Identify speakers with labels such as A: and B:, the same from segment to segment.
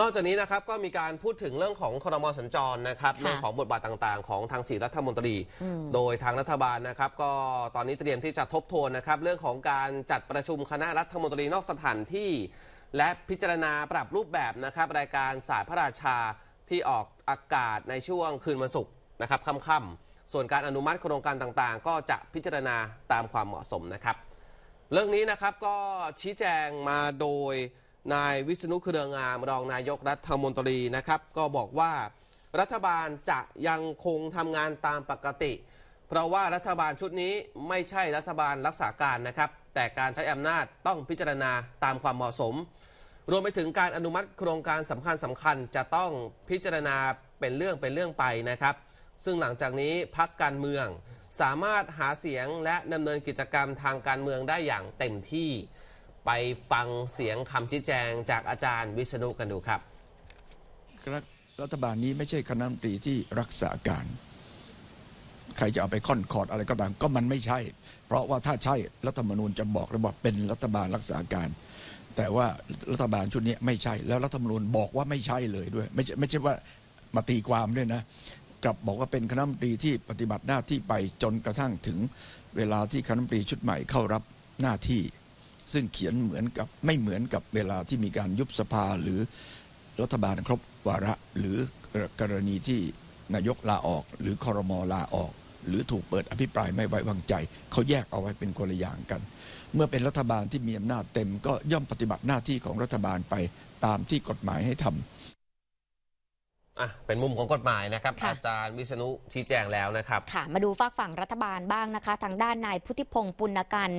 A: นอกจากนี้นะครับ ก็มีการพูดถึงเรื่องของครมอสัญจรนะครับเรื่องของบทบาทต่างๆ ของทางสีรัฐมนตรี โดยทางรัฐบาลนะครับ ก็ตอนนี้เตรียมที่จะทบทวนนะครับ เรื่องของการจัดประชุมคณะรัฐมนตรีนอกสถานที่ และพิจารณาปรับรูปแบบนะครับ รายการสายพระราชาที่ออกอากาศในช่วงคืนวันศุกร์นะครับค่ำๆส่วนการอนุมัติโครงการต่างๆ ก็จะพิจารณาตามความเหมาะสมนะครับ เรื่องนี้นะครับก็ชี้แจงมาโดยนายวิษณุเครืองามรองนายกรัฐมนตรีนะครับ ก็บอกว่ารัฐบาลจะยังคงทำงานตามปกติ เพราะว่ารัฐบาลชุดนี้ไม่ใช่รัฐบาลรักษาการนะครับ แต่การใช้อำนาจต้องพิจารณาตามความเหมาะสม รวมไปถึงการอนุมัติโครงการสำคัญสำคัญจะต้องพิจารณาเป็นเรื่องเป็นเรื่องไปนะครับ ซึ่งหลังจากนี้พักการเมืองสามารถหาเสียงและดำเนินกิจกรรมทางการเมืองได้อย่างเต็มที่ไปฟังเสียงคำชี้แจงจากอาจารย์วิษณุกันดูครั
B: บรัฐบาลนี้ไม่ใช่คณะมนตรีที่รักษาการ ใครจะเอาไปค่อนคอดอะไรก็ตามก็มันไม่ใช่ เพราะว่าถ้าใช่รัฐธรรมนูญจะบอกแล้วบอกเป็นรัฐบาลรักษาการ แต่ว่ารัฐบาลชุดนี้ไม่ใช่แล้วรัฐธรรมนูญบอกว่าไม่ใช่เลยด้วย ไม่ใช่ไม่ใช่ว่ามาตีความด้วยนะ กลับบอกว่าเป็นคณะมนตรีที่ปฏิบัติหน้าที่ไปจนกระทั่งถึง เวลาที่คณะมนตรีชุดใหม่เข้ารับหน้าที่ซึ่งเขียนเหมือนกับไม่เหมือนกับเวลาที่มีการยุบสภาหรือรัฐบาลครบวาระ หรือกรณีที่นายกลาออก หรือคอรมอลาออก หรือถูกเปิดอภิปรายไม่ไว้วางใจเขาแยกเอาไว้เป็นคนละอย่างกัน เมื่อเป็นรัฐบาลที่มีอำนาจเต็ม ก็ย่อมปฏิบัติหน้าที่ของรัฐบาลไปตามที่กฎหมายให้ทำ
A: อ่ะเป็นมุมของกฎหมายนะครับ อาจารย์วิษณุชี้แจงแล้วนะครับ ค่
C: ะ มาดูฝากฝั่งรัฐบาลบ้างนะคะทางด้านนายพุทธิพงศ์ปุณกัน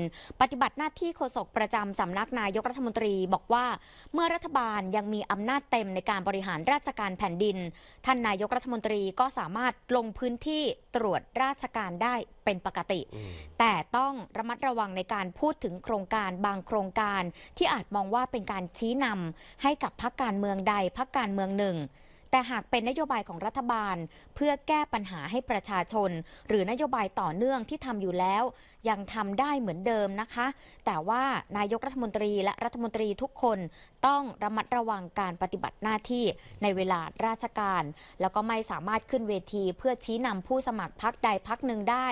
C: ปฏิบัติหน้าที่โฆษกประจำสำนักนายกรัฐมนตรีบอกว่าเมื่อรัฐบาลยังมีอำนาจเต็มในการบริหารราชการแผ่นดิน ท่านนายกรัฐมนตรีก็สามารถลงพื้นที่ตรวจราชการได้เป็นปกติ แต่ต้องระมัดระวังในการพูดถึงโครงการบางโครงการ ที่อาจมองว่าเป็นการชี้นำให้กับพรรคการเมืองใดพรรคการเมืองหนึ่งแต่หากเป็นนโยบายของรัฐบาลเพื่อแก้ปัญหาให้ประชาชน หรือนโยบายต่อเนื่องที่ทำอยู่แล้ว ยังทำได้เหมือนเดิมนะคะ แต่ว่านายกรัฐมนตรีและรัฐมนตรีทุกคนต้องระมัดระวังการปฏิบัติหน้าที่ในเวลาราชการแล้วก็ไม่สามารถขึ้นเวทีเพื่อชี้นำผู้สมัครพักใดพักหนึ่งได้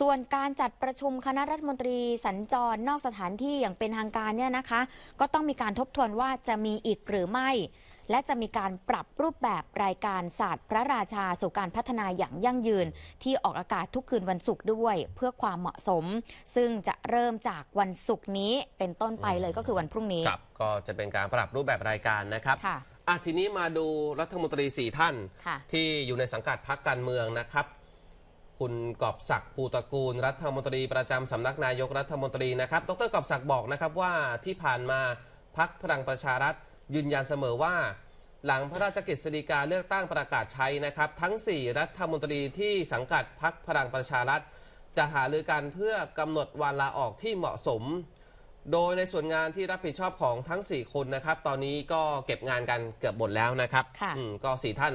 C: ส่วนการจัดประชุมคณะรัฐมนตรี สัญจรนอกสถานที่อย่างเป็นทางการเนี่ยนะคะ ก็ต้องมีการทบทวนว่าจะมีอีกหรือไม่และจะมีการปรับรูปแบบรายการศาสตร์ พระราชาสู่การพัฒนาอย่างยั่งยืน ที่ออกอากาศทุกคืนวันศุกร์ด้วยเพื่อความเหมาะสม ซึ่งจะเริ่มจากวันศุกร์นี้เป็นต้นไปเลยก็คือวันพรุ่งนี้คร
A: ับก็จะเป็นการปรับรูปแบบรายการนะครับค่ะอ่ะทีนี้มาดูรัฐมนตรีสี่ท่าน ที่อยู่ในสังกัดพักการเมืองนะครับ คุณกอบศักดิ์ภูตระกูลรัฐมนตรีประจำสำนักนายกรัฐมนตรีนะครับดรกอบศักดิ์บอกนะครับว่าที่ผ่านมาพักพลังประชารัฐยืนยันเสมอว่าหลังพระราชกิจสีกา เลือกตั้งประกาศใช้นะครับ ทั้ง 4 รัฐมนตรีที่สังกัดพรรคพลังประชารัฐจะหารือกันเพื่อกำหนดวันลาออกที่เหมาะสม โดยในส่วนงานที่รับผิดชอบของทั้ง 4 คนนะครับ ตอนนี้ก็เก็บงานกันเกือบหมดแล้วนะครับก็ 4 ท่าน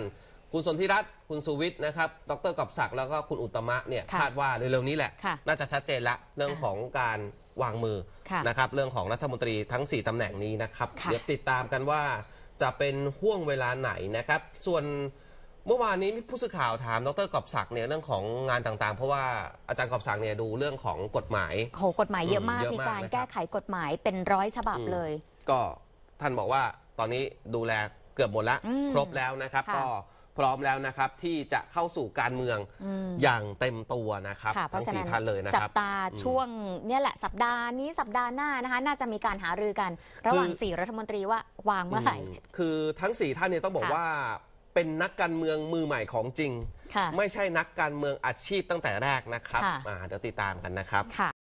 A: คุณสนธิรัตน์คุณสุวิทย์นะครับดรกอบศักดิ์แล้วก็คุณอุตมะเนี่ยคาดว่าเร็วๆนี้แหละ น่าจะชัดเจนละเรื่องของการวางมือ นะครับ เรื่องของรัฐมนตรีทั้ง4ตำแหน่งนี้นะครับเดี๋ยวติดตามกันว่าจะเป็นห่วงเวลาไหนนะครับ ส่วนเมื่อวานนี้มีผู้สื่อข่าว ถามดรกอบศักดิ์เนี่ยเรื่องของงานต่างๆ เพราะว่าอาจารย์กอบศักดิ์เนี่ยดูเรื่องของกฎหมายโหกฎหมายเยอะมากมีการแก้
C: ไขกฎหมายเป็นร้อยฉบับเลย
A: ก็ท่านบอกว่าตอนนี้ดูแลเกือบหมดแล้วครบแล้วนะครับ ก็พร้อมแล้วนะครับที่จะเข้าสู่การเมืองอย่างเต็มตัวนะครับทั้งสี่ท่านเลยนะครับจับตาช่วง
C: เนี่ยแหละสัปดาห์นี้สัปดาห์หน้านะคะน่าจะมีการหารือกันระหว่างสี่รัฐมนตรีว่าวางเมื่อไหร่
A: คือทั้งสี่ท่านเนี่ยต้องบอกว่าเป็นนักการเมืองมือใหม่ของจริง ไม่ใช่นักการเมืองอาชีพตั้งแต่แรกนะครับเดี๋ยวติดตามกันนะครับ